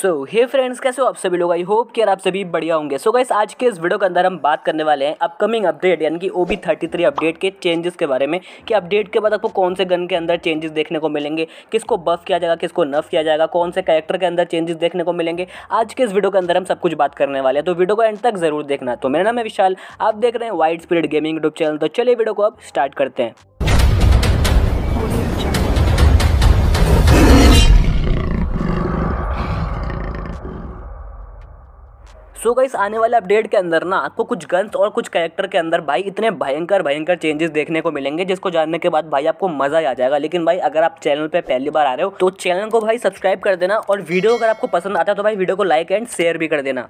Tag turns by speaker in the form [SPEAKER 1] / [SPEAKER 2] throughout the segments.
[SPEAKER 1] सो हे friends कैसे हो आप सभी लोग आई होप कि यार आप सभी बढ़िया होंगे सो so गाइस आज के इस वीडियो के अंदर हम बात करने वाले हैं अपकमिंग अपडेट यानी कि O B thirty three update के चेंजेस के बारे में कि अपडेट के बाद आपको कौन से गन के अंदर चेंजेस देखने को मिलेंगे किसको बफ किया जाएगा किसको नफ किया जाएगा कौन से कैरेक्टर के अंदर चेंजेस देखने को मिलेंगे आज के इस वीडियो के अंदर हम सब कुछ बात करने वाले हैं तो वीडियो को एंड तक जरूर देखना तो मेरा नाम है विशाल आप देख रहे हैं wide speed gaming YouTube channel तो चलिए वीडियो को आप स्टार्ट करते हैं सो गाइस आने वाले अपडेट के अंदर ना आपको कुछ गन्स और कुछ कैरेक्टर के अंदर भाई इतने भयंकर भयंकर चेंजेस देखने को मिलेंगे जिसको जानने के बाद भाई आपको मजा आ जाएगा लेकिन भाई अगर आप चैनल पर पहली बार आ रहे हो तो चैनल को भाई सब्सक्राइब कर देना और वीडियो अगर आपको पसंद आता है तो भाई वीडियो को लाइक एंड शेयर भी कर देना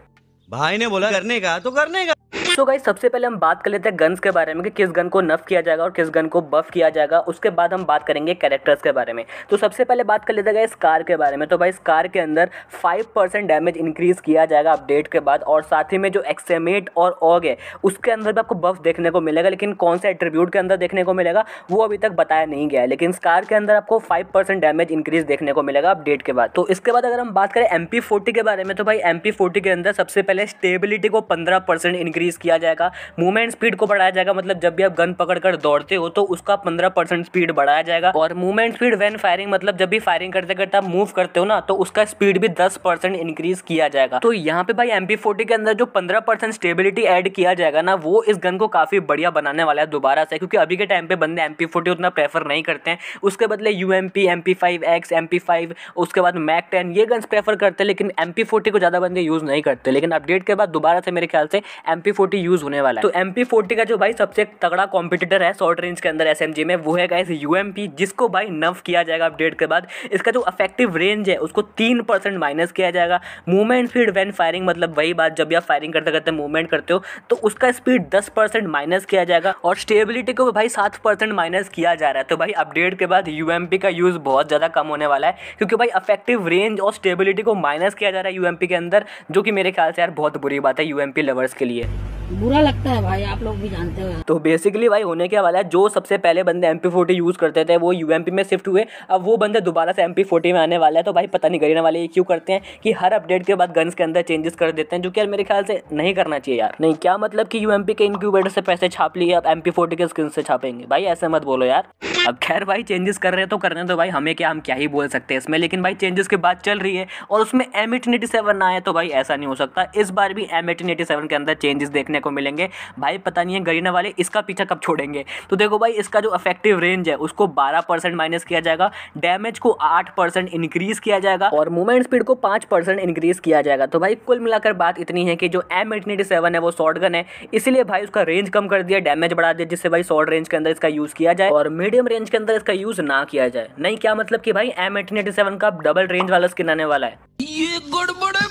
[SPEAKER 1] भाई ने बोला करने का तो करने का सो गाइस सबसे पहले हम बात कर लेते हैं गन्स के बारे में कि किस गन को नफ किया जाएगा और किस गन को बफ किया जाएगा उसके बाद हम बात करेंगे कैरेक्टर्स के बारे में तो सबसे पहले बात कर लेते हैं इस कार के बारे में तो भाई इस कार के अंदर 5% डैमेज इंक्रीज़ किया जाएगा अपडेट के बाद और साथ ही में जो एक्सेमेट और ऑग है उसके अंदर भी आपको बफ देखने को मिलेगा लेकिन कौन से एट्रीब्यूट के अंदर देखने को मिलेगा वो अभी तक बताया नहीं गया है लेकिन कार के अंदर आपको फाइव डैमेज इंक्रीज़ देखने को मिलेगा अपडेट के बाद तो इसके बाद अगर हम बात करें एम के बारे में तो भाई एम के अंदर सबसे पहले स्टेबिलिटी को पंद्रह इंक्रीज़ किया किया जाएगा मूवमेंट स्पीड को बढ़ाया जाएगा मतलब जब भी आप गन पकड़कर दौड़ते हो तो उसका पंद्रह परसेंट स्पीड बढ़ाया जाएगा और मूवमेंट स्पीड वेन फायरिंग मतलब जब भी फायरिंग करते करते आप मूव करते हो ना तो उसका स्पीड भी दस परसेंट इंक्रीज किया जाएगा तो यहाँ पे भाई एमपी फोर्टी के अंदर जो पंद्रह परसेंट स्टेबिलिटी एड किया जाएगा ना वो इस गन को काफी बढ़िया बनाने वाला है दोबारा से क्योंकि अभी के टाइम पे बंदे एमपी फोर्टी उतना प्रेफर नहीं करते हैं उसके बदले U M P M P five X M P five उसके बाद मैक टेन ये गन्स प्रेफर करते हैं लेकिन एम पी फोर्टी को ज़्यादा बंदे यूज़ नहीं करते लेकिन अपडेट के बाद दोबारा से मेरे ख्याल से एम पी फोर्टी यूज होने वाला है तो एम का जो भाई सबसे तगड़ा कॉम्पिटेटर है शॉर्ट रेंज के अंदर एस में वो है गाइस यू जिसको भाई नव किया जाएगा अपडेट के बाद इसका जो अफेक्टिव रेंज है उसको तीन परसेंट माइनस किया जाएगा मूवमेंट स्पीड वैन फायरिंग मतलब वही बात जब भी आप फायरिंग करते करते मूवमेंट करते हो तो उसका स्पीड दस परसेंट माइनस किया जाएगा और स्टेबिलिटी को भाई सात परसेंट माइनस किया जा रहा है तो भाई अपडेट के बाद यू का यूज़ बहुत ज़्यादा कम होने वाला है क्योंकि भाई अफेक्टिव रेंज और स्टेबिलिटी को माइनस किया जा रहा है यू के अंदर जो कि मेरे ख्याल से यार बहुत बुरी बात है यू लवर्स के लिए बुरा लगता है भाई आप लोग भी जानते हो तो बेसिकली भाई होने क्या वाला है जो सबसे पहले बंदे एम पी यूज़ करते थे वो यू में शिफ्ट हुए अब वो बंदे दोबारा से एम पी में आने वाला है तो भाई पता नहीं करने वाले ये क्यों करते हैं कि हर अपडेट के बाद गन्स के अंदर चेंजेस कर देते हैं जो कि यार मेरे ख्याल से नहीं करना चाहिए यार नहीं क्या मतलब कि यू के इनक्यूबेटर से पैसे छाप लिए अब एम के स्क्रीन से छापेंगे भाई ऐसे मत बोलो यार अब खैर भाई चेंजेस कर रहे हैं तो करने दो भाई हमें क्या हम क्या ही बोल सकते हैं इसमें लेकिन भाई चेंजेस की बात चल रही है और उसमें एम एटीन ना आए तो भाई ऐसा नहीं हो सकता इस बार भी एम एटीन एटी सेवन के अंदर चेंजेस देखने को मिलेंगे भाई पता नहीं है गरीना वाले इसका पीछा कब छोड़ेंगे तो देखो भाई इसका जो अफेक्टिव रेंज है उसको बारह परसेंट माइनस किया जाएगा डैमेज को आठ परसेंट इंक्रीज किया जाएगा और मूवमेंट स्पीड को पाँच परसेंट इंक्रीज किया जाएगा तो भाई कुल मिलाकर बात इतनी है कि जो एम है वो शॉर्ट गन है इसलिए भाई उसका रेंज कम कर दिया डैमेज बढ़ा दिया जिससे भाई शॉर्ट रेंज के अंदर इसका यूज़ किया जाए और मीडियम रेंज रेंज के अंदर इसका यूज़ ना किया जाए नहीं क्या मतलब कि भाई एम एटीन एटी सेवन का डबल रेंज वाला स्किन आने वाला है ये गड़बड़ है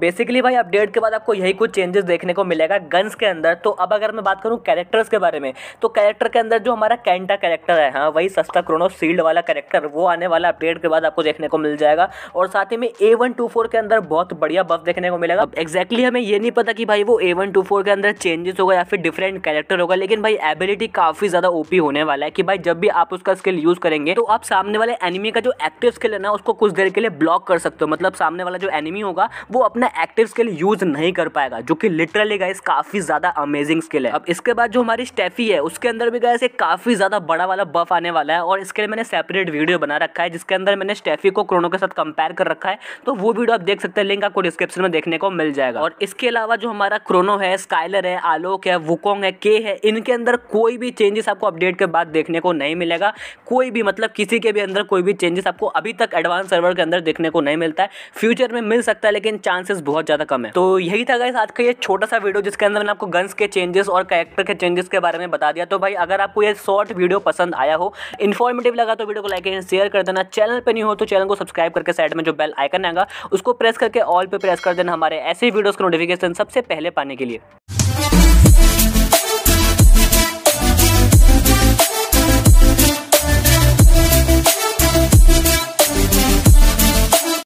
[SPEAKER 1] बेसिकली भाई अपडेट के बाद आपको यही कुछ चेंजेस देखने को मिलेगा गन्स के अंदर तो अब अगर मैं बात करूँ कैरेक्टर्स के बारे में तो कैरेक्टर के अंदर जो हमारा कैंटा कैरेक्टर है हाँ वही सस्ता क्रोनो सील्ड वाला कैरेक्टर वो आने वाला अपडेट के बाद आपको देखने को मिल जाएगा और साथ ही में ए वन टू फोर के अंदर बहुत बढ़िया बफ देखने को मिलेगा एक्जैक्टली हमें ये नहीं पता कि भाई वो ए वन टू फोर के अंदर चेंजेस होगा या फिर डिफरेंट कैरेक्टर होगा लेकिन भाई एबिलिटी काफ़ी ज़्यादा ओपी होने वाला है कि भाई जब भी आप उसका स्किल यूज़ करेंगे तो आप सामने वाले एनिमी का जो एक्टिव स्किल है ना उसको कुछ देर के लिए ब्लॉक कर सकते हो मतलब सामने वाला जो एनिमी होगा वो अपना अपना एक्टिव स्किल यूज नहीं कर पाएगा जो कि लिटरली गाइस काफी ज्यादा अमेजिंग स्किल है अब इसके बाद जो हमारी स्टेफी है उसके अंदर भी गाइस एक काफी ज्यादा बड़ा वाला बफ आने वाला है और इसके लिए मैंने सेपरेट वीडियो बना रखा है जिसके अंदर मैंने स्टेफी को क्रोनो के साथ कंपेयर कर रखा है तो वो वीडियो आप देख सकते हैं लिंक आपको डिस्क्रिप्शन में देखने को मिल जाएगा और इसके अलावा जो हमारा क्रोनो है स्काइलर है आलोक है वुकोंग है के है इनके अंदर कोई भी चेंजेस आपको अपडेट के बाद देखने को नहीं मिलेगा कोई भी मतलब किसी के भी अंदर कोई भी चेंजेस आपको अभी तक एडवांस सर्वर के अंदर देखने को नहीं मिलता है फ्यूचर में मिल सकता है लेकिन चांसेस चांसेस बहुत ज़्यादा कम है तो यही था आज का ये छोटा सा वीडियो जिसके अंदर मैंने आपको गन्स के चेंजेस और कैरेक्टर के चेंजेस के बारे में बता दिया तो भाई अगर आपको ये शॉर्ट वीडियो पसंद आया हो इन्फॉर्मेटिव लगा तो वीडियो को लाइक एंड शेयर कर देना चैनल पर नहीं हो तो चैनल को सब्सक्राइब करके साइड में जो बेल आइकन आएगा उसको प्रेस करके ऑल पे प्रेस कर देना हमारे ऐसे वीडियोज़ का नोटिफिकेशन सबसे पहले पाने के लिए